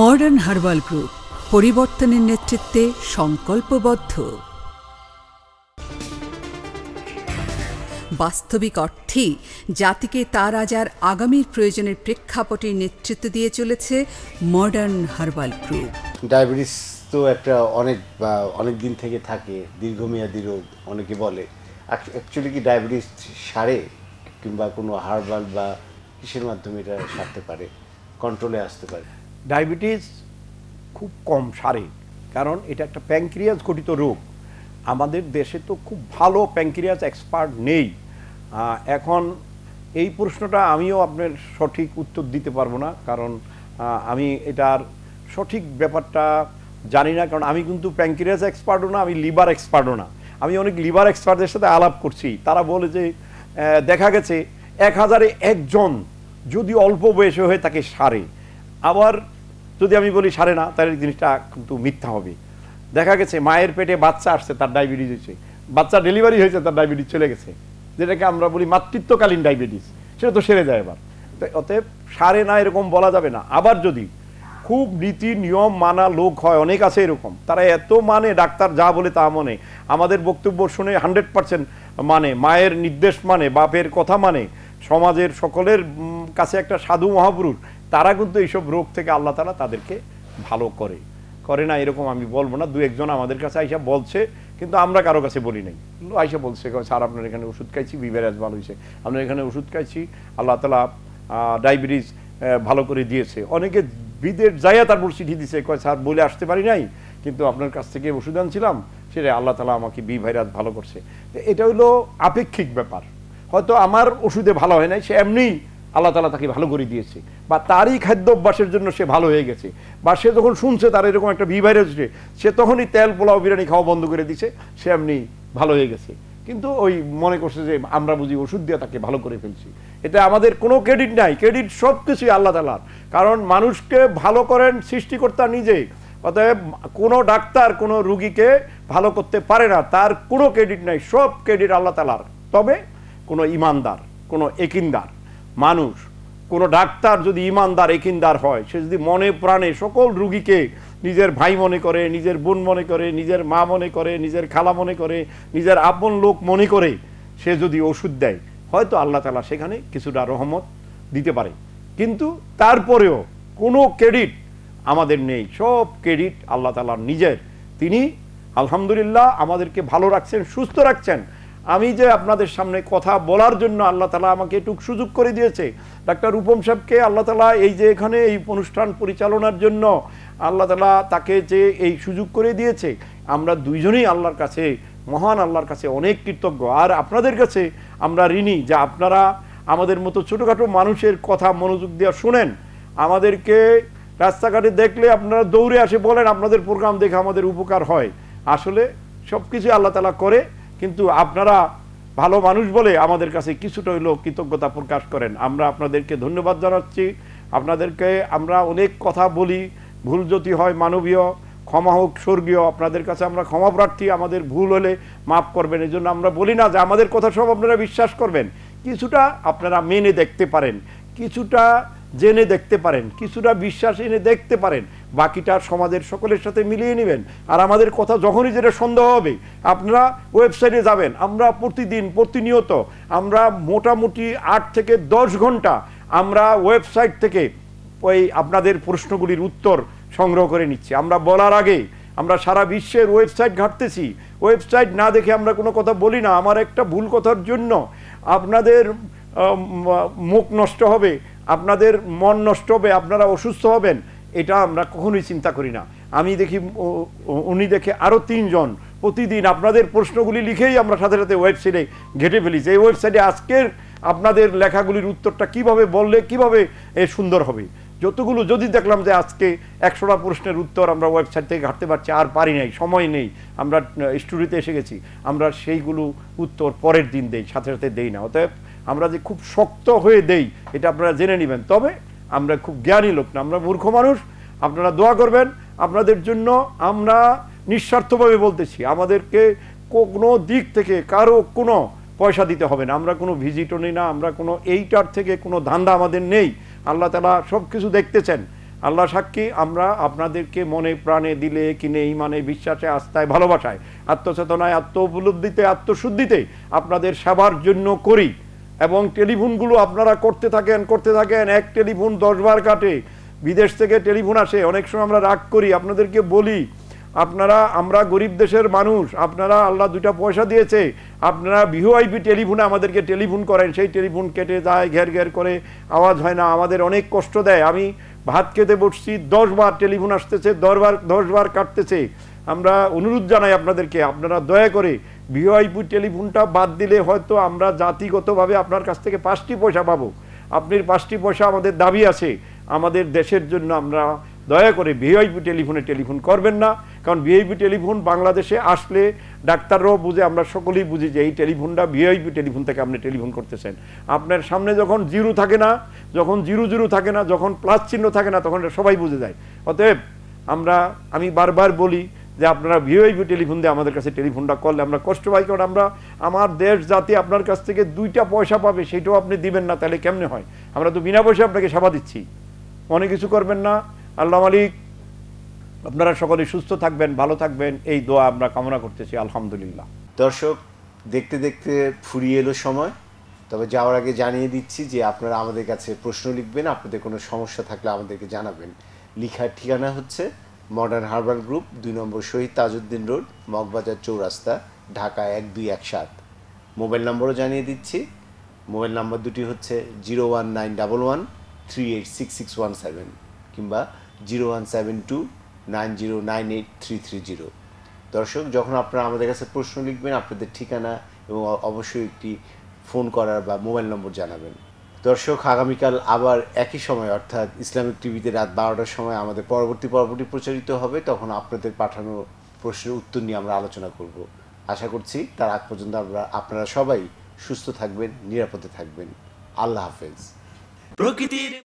modern herbal group পরিবর্তনের নেতৃত্বে সংকল্পবদ্ধ বাস্তবিক অর্থেই জাতিকে তার আজার আগামীর প্রয়োজনের প্রেক্ষাপটে নেতৃত্ব দিয়ে চলেছে মডার্ন হার্বাল গ্রুপ ডায়াবেটিস তো একটা অনেক অনেক দিন থেকে থাকে দীর্ঘমেয়াদী রোগ অনেকে বলে অ্যাকচুয়ালি কি ডায়াবেটিস সারে কিংবা কোনো হার্বাল বা কিসের মাধ্যমে এটা সারতে পারে কন্ট্রোলে আসতে পারে ডায়াবেটিস খুব কম সারে কারণ এটা একটা প্যাংক্রিয়াস ঘটিত রোগ আমাদের দেশে তো খুব ভালো প্যাংক্রিয়াস এক্সপার্ট নেই এখন এই প্রশ্নটা আমিও আপনার সঠিক উত্তর দিতে পারবো না কারণ আমি এটার সঠিক ব্যাপারটা জানি না কারণ আমি কিন্তু প্যাংক্রিয়াস এক্সপার্টও না আমি লিভার এক্সপার্টও না আমি অনেক লিভার এক্সপার্টদের সাথে আলাপ করছি তারা বলে যে দেখা গেছে এক হাজারে একজন যদি অল্প বয়সে হয়ে তাকে সারে আবার যদি আমি বলি সারে না তাহলে জিনিসটা কিন্তু মিথ্যা হবে দেখা গেছে মায়ের পেটে বাচ্চা আসছে তার ডায়াবেটিস হয়েছে বাচ্চা ডেলিভারি হয়েছে তার ডায়াবেটিস চলে গেছে যেটাকে আমরা বলি মাতৃত্বকালীন ডায়াবেটিস সেটা তো সেরে যায় এবার অতএব সারে না এরকম বলা যাবে না আবার যদি খুব নীতি নিয়ম মানা লোক হয় অনেক আছে এরকম তারা এত মানে ডাক্তার যা বলে তা মনে আমাদের বক্তব্য শুনে হান্ড্রেড পার্সেন্ট মানে মায়ের নির্দেশ মানে বাপের কথা মানে সমাজের সকলের কাছে একটা সাধু মহাপুরুষ তারা কিন্তু এইসব রোগ থেকে আল্লাহ তালা তাদেরকে ভালো করে করে না এরকম আমি বলবো না দু একজন আমাদের কাছে আইসা বলছে কিন্তু আমরা কারো কাছে বলি নাই আইসা বলছে স্যার আপনার এখানে ওষুধ খাইছি বিভেরাজ ভালো হয়েছে আপনার এখানে ওষুধ খাইছি আল্লাহ তালা ডায়াবেটিস ভালো করে দিয়েছে অনেকে বিদের যাইয়া তারপর চিঠি দিছে কয় স্যার বলে আসতে পারি নাই কিন্তু আপনার কাছ থেকে ওষুধ আনছিলাম সেটা আল্লাহ তালা আমাকে বি ভাইরাস ভালো করছে এটা হলো আপেক্ষিক ব্যাপার হয়তো আমার ওষুধে ভালো হয় নাই সে এমনি আল্লাহ তালা তাকে ভালো করে দিয়েছে বা তারই খাদ্য অভ্যাসের জন্য সে ভালো হয়ে গেছে বা সে যখন শুনছে তার এরকম একটা বিবাহের হচ্ছে সে তখনই তেল পোলাও বিরিয়ানি খাওয়া বন্ধ করে দিছে সে এমনি ভালো হয়ে গেছে কিন্তু ওই মনে করছে যে আমরা বুঝি ওষুধ দিয়ে তাকে ভালো করে ফেলছি এটা আমাদের কোনো ক্রেডিট নাই ক্রেডিট সব কিছুই আল্লাহ তালার কারণ মানুষকে ভালো করেন সৃষ্টিকর্তা নিজে অতএব কোনো ডাক্তার কোনো রুগীকে ভালো করতে পারে না তার কোনো ক্রেডিট নাই সব ক্রেডিট আল্লাহ তালার তবে কোনো ইমানদার কোনো একিনদার মানুষ কোন ডাক্তার যদি ইমানদার একিনদার হয় সে যদি মনে প্রাণে সকল রুগীকে নিজের ভাই মনে করে নিজের বোন মনে করে নিজের মা মনে করে নিজের খালা মনে করে নিজের আপন লোক মনে করে সে যদি ওষুধ দেয় হয়তো আল্লাহ তালা সেখানে কিছুটা রহমত দিতে পারে কিন্তু তারপরেও কোনো ক্রেডিট আমাদের নেই সব ক্রেডিট আল্লাহ তালার নিজের তিনি আলহামদুলিল্লাহ আমাদেরকে ভালো রাখছেন সুস্থ রাখছেন আমি যে আপনাদের সামনে কথা বলার জন্য আল্লাহ তালা আমাকে এটুক সুযোগ করে দিয়েছে ডাক্তার রূপম সাহেবকে আল্লাহ তালা এই যে এখানে এই অনুষ্ঠান পরিচালনার জন্য আল্লাহ তালা তাকে যে এই সুযোগ করে দিয়েছে আমরা দুইজনেই আল্লাহর কাছে মহান আল্লাহর কাছে অনেক কৃতজ্ঞ আর আপনাদের কাছে আমরা ঋণী যে আপনারা আমাদের মতো ছোটোখাটো মানুষের কথা মনোযোগ দেওয়া শুনেন আমাদেরকে রাস্তাঘাটে দেখলে আপনারা দৌড়ে আসে বলেন আপনাদের প্রোগ্রাম দেখে আমাদের উপকার হয় আসলে সব কিছু আল্লাহ তালা করে কিন্তু আপনারা ভালো মানুষ বলে আমাদের কাছে কিছুটা হইলেও কৃতজ্ঞতা প্রকাশ করেন আমরা আপনাদেরকে ধন্যবাদ জানাচ্ছি আপনাদেরকে আমরা অনেক কথা বলি ভুল যদি হয় মানবীয় ক্ষমা হোক স্বর্গীয় আপনাদের কাছে আমরা ক্ষমা প্রার্থী আমাদের ভুল হলে মাফ করবেন এই জন্য আমরা বলি না যে আমাদের কথা সব আপনারা বিশ্বাস করবেন কিছুটা আপনারা মেনে দেখতে পারেন কিছুটা জেনে দেখতে পারেন কিছুটা বিশ্বাস এনে দেখতে পারেন বাকিটা সমাজের সকলের সাথে মিলিয়ে নেবেন আর আমাদের কথা যখনই যেটা সন্দেহ হবে আপনারা ওয়েবসাইটে যাবেন আমরা প্রতিদিন প্রতিনিয়ত আমরা মোটামুটি আট থেকে দশ ঘন্টা আমরা ওয়েবসাইট থেকে ওই আপনাদের প্রশ্নগুলির উত্তর সংগ্রহ করে নিচ্ছি আমরা বলার আগে আমরা সারা বিশ্বের ওয়েবসাইট ঘাটতেছি ওয়েবসাইট না দেখে আমরা কোনো কথা বলি না আমার একটা ভুল কথার জন্য আপনাদের মুখ নষ্ট হবে আপনাদের মন নষ্ট হবে আপনারা অসুস্থ হবেন এটা আমরা কখনোই চিন্তা করি না আমি দেখি উনি দেখে আরও তিনজন প্রতিদিন আপনাদের প্রশ্নগুলি লিখেই আমরা সাথে সাথে ওয়েবসাইটে ঘেটে ফেলিছি এই ওয়েবসাইটে আজকের আপনাদের লেখাগুলির উত্তরটা কিভাবে বললে কিভাবে এ সুন্দর হবে যতগুলো যদি দেখলাম যে আজকে একশোটা প্রশ্নের উত্তর আমরা ওয়েবসাইট থেকে ঘাটতে পারছি আর পারি নাই সময় নেই আমরা স্টুডিওতে এসে গেছি আমরা সেইগুলো উত্তর পরের দিন দেই সাথে সাথে দেই না অতএব আমরা যে খুব শক্ত হয়ে দেই এটা আপনারা জেনে নেবেন তবে আমরা খুব জ্ঞানী লোক না আমরা মূর্খ মানুষ আপনারা দোয়া করবেন আপনাদের জন্য আমরা নিঃস্বার্থভাবে বলতেছি আমাদেরকে কোনো দিক থেকে কারো কোনো পয়সা দিতে হবে না আমরা কোনো ভিজিটও নিই না আমরা কোনো এইটার থেকে কোনো ধান্দা আমাদের নেই আল্লাহ তালা সব কিছু দেখতেছেন আল্লাহ সাক্ষী আমরা আপনাদেরকে মনে প্রাণে দিলে কিনে ইমানে বিশ্বাসে আস্থায় ভালোবাসায় আত্মচেতনায় আত্ম উপলব্ধিতে আত্মশুদ্ধিতে আপনাদের সেবার জন্য করি এবং টেলিফোনগুলো আপনারা করতে থাকেন করতে থাকেন এক টেলিফোন দশবার কাটে বিদেশ থেকে টেলিফোন আসে অনেক সময় আমরা রাগ করি আপনাদেরকে বলি আপনারা আমরা গরিব দেশের মানুষ আপনারা আল্লাহ দুটা পয়সা দিয়েছে আপনারা ভিওআইপি টেলিফোনে আমাদেরকে টেলিফোন করেন সেই টেলিফোন কেটে যায় ঘের ঘের করে আওয়াজ হয় না আমাদের অনেক কষ্ট দেয় আমি ভাত খেতে বসছি দশবার টেলিফোন আসতেছে দশবার দশবার কাটতেছে আমরা অনুরোধ জানাই আপনাদেরকে আপনারা দয়া করে ভিওআইপি টেলিফোনটা বাদ দিলে হয়তো আমরা জাতিগতভাবে আপনার কাছ থেকে পাঁচটি পয়সা পাবো আপনি পাঁচটি পয়সা আমাদের দাবি আছে আমাদের দেশের জন্য আমরা দয়া করে ভিওআইপি টেলিফোনে টেলিফোন করবেন না কারণ ভিআইপি টেলিফোন বাংলাদেশে আসলে ডাক্তাররাও বুঝে আমরা সকলেই বুঝি যে এই টেলিফোনটা ভিআইপি টেলিফোন থেকে আপনি টেলিফোন করতেছেন আপনার সামনে যখন জিরো থাকে না যখন জিরো জিরো থাকে না যখন প্লাস চিহ্ন থাকে না তখন সবাই বুঝে যায় অতএব আমরা আমি বারবার বলি যে আপনারা ভিওআইপি টেলিফোন দিয়ে আমাদের কাছে টেলিফোনটা করলে আমরা কষ্ট পাই কারণ আমরা আমার দেশ জাতি আপনার কাছ থেকে দুইটা পয়সা পাবে সেটাও আপনি দিবেন না তাহলে কেমনে হয় আমরা তো বিনা পয়সা আপনাকে সেবা দিচ্ছি অনেক কিছু করবেন না আল্লাহ মালিক আপনারা সকলে সুস্থ থাকবেন ভালো থাকবেন এই দোয়া আমরা কামনা করতেছি আলহামদুলিল্লাহ দর্শক দেখতে দেখতে ফুরিয়ে এলো সময় তবে যাওয়ার আগে জানিয়ে দিচ্ছি যে আপনারা আমাদের কাছে প্রশ্ন লিখবেন আপনাদের কোনো সমস্যা থাকলে আমাদেরকে জানাবেন লিখার ঠিকানা হচ্ছে মডার্ন হার্বাল গ্রুপ দুই নম্বর শহীদ তাজউদ্দিন রোড মগবাজার চৌরাস্তা ঢাকা এক দুই এক সাত মোবাইল নম্বরও জানিয়ে দিচ্ছি মোবাইল নম্বর দুটি হচ্ছে zero one nine double one three eight six six one seven কিংবা zero one seven two nine zero nine eight three three zero দর্শক যখন আপনারা আমাদের কাছে প্রশ্ন লিখবেন আপনাদের ঠিকানা এবং অবশ্যই একটি ফোন করার বা মোবাইল নম্বর জানাবেন দর্শক আগামীকাল আবার একই সময় অর্থাৎ ইসলামিক টিভিতে রাত বারোটার সময় আমাদের পরবর্তী পর্বটি প্রচারিত হবে তখন আপনাদের পাঠানো প্রশ্নের উত্তর নিয়ে আমরা আলোচনা করব আশা করছি তার আগ পর্যন্ত আমরা আপনারা সবাই সুস্থ থাকবেন নিরাপদে থাকবেন আল্লাহ হাফেজ প্রকৃতির